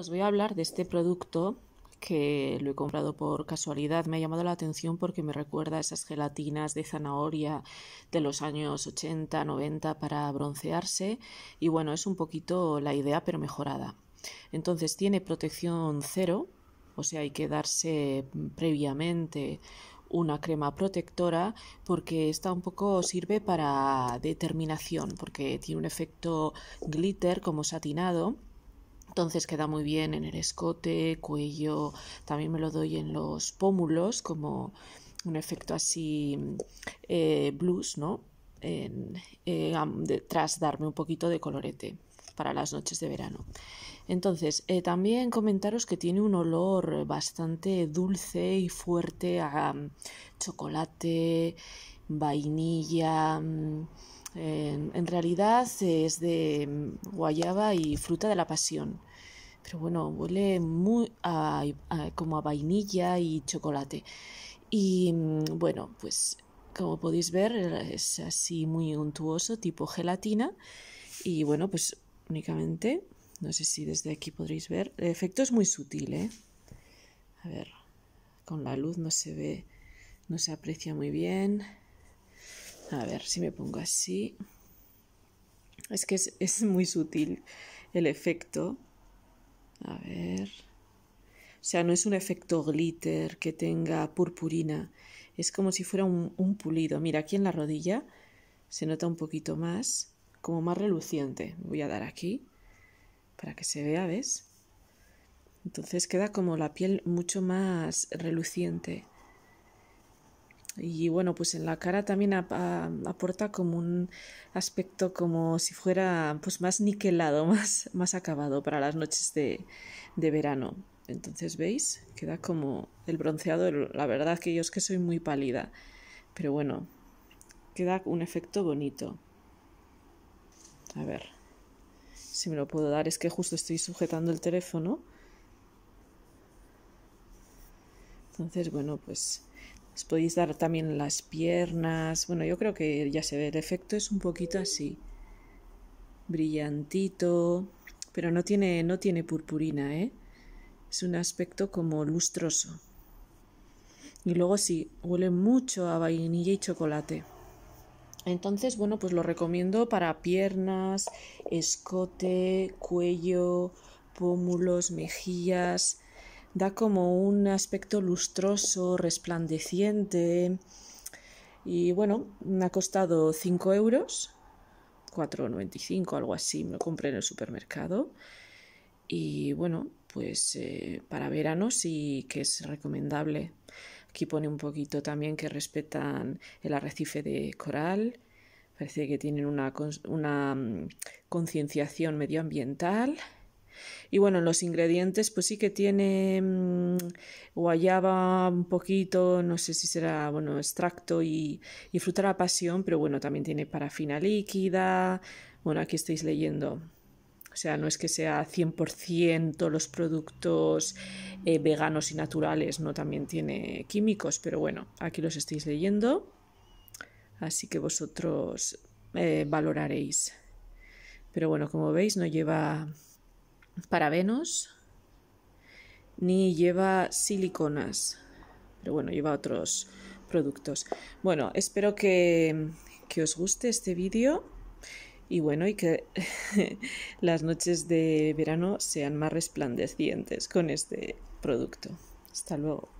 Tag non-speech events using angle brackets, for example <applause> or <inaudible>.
Os voy a hablar de este producto que lo he comprado por casualidad. Me ha llamado la atención porque me recuerda a esas gelatinas de zanahoria de los años 80, 90 para broncearse. Y bueno, es un poquito la idea, pero mejorada. Entonces tiene protección cero, o sea, hay que darse previamente una crema protectora porque esta un poco sirve para determinación, porque tiene un efecto glitter como satinado entonces queda muy bien en el escote, cuello, también me lo doy en los pómulos como un efecto así eh, blues, ¿no? Eh, tras darme un poquito de colorete para las noches de verano. Entonces, eh, también comentaros que tiene un olor bastante dulce y fuerte a chocolate, vainilla. Mm, en, realidad es de mm, guayaba y fruta de la pasión. Pero bueno, huele muy a, como a vainilla y chocolate. Y mm, bueno, pues como podéis ver es así muy untuoso, tipo gelatina. Y bueno, pues únicamente, no sé si desde aquí podréis ver, el efecto es muy sutil, ¿eh? A ver, con la luz no se ve, no se aprecia muy bien. A ver si me pongo así. Es que es, muy sutil el efecto. A ver. O sea, no es un efecto glitter que tenga purpurina. Es como si fuera un, un pulido. Mira, aquí en la rodilla se nota un poquito más, como más reluciente. Voy a dar aquí para que se vea, ¿ves? Entonces queda como la piel mucho más reluciente. Y bueno, pues en la cara también aporta como un aspecto como si fuera pues más niquelado, <laughs> más, más acabado para las noches de, de verano. Entonces, ¿veis? Queda como el bronceado, la verdad que yo es que soy muy pálida, pero bueno, queda un efecto bonito. A ver, si me lo puedo dar, es que justo estoy sujetando el teléfono. Entonces, bueno, pues os podéis dar también las piernas. Bueno, yo creo que ya se ve, el efecto es un poquito así, brillantito, pero no tiene, no tiene purpurina, ¿eh? Es un aspecto como lustroso. Y luego sí, huele mucho a vainilla y chocolate. Entonces, bueno, pues lo recomiendo para piernas, escote, cuello, pómulos, mejillas, da como un aspecto lustroso, resplandeciente. Y bueno, me ha costado 5 euros, 4,95, algo así, me lo compré en el supermercado. Y bueno, pues eh, para verano sí que es recomendable. Aquí pone un poquito también que respetan el arrecife de coral. Parece que tienen una mm, concienciación medioambiental y bueno, los ingredientes, pues sí que tiene mm, guayaba un poquito, no sé si será, bueno, extracto y, y fruta de la pasión, pero bueno, también tiene parafina líquida. Bueno, aquí estáis leyendo. O sea, no es que sea 100% los productos eh, veganos y naturales, no también tiene químicos, pero bueno, aquí los estáis leyendo. Así que vosotros eh, valoraréis. Pero bueno, como veis, no lleva para Venus, ni lleva siliconas. Pero bueno, lleva otros productos. Bueno, espero que, que os guste este vídeo y bueno, y que <laughs> las noches de verano sean más resplandecientes con este producto. Hasta luego.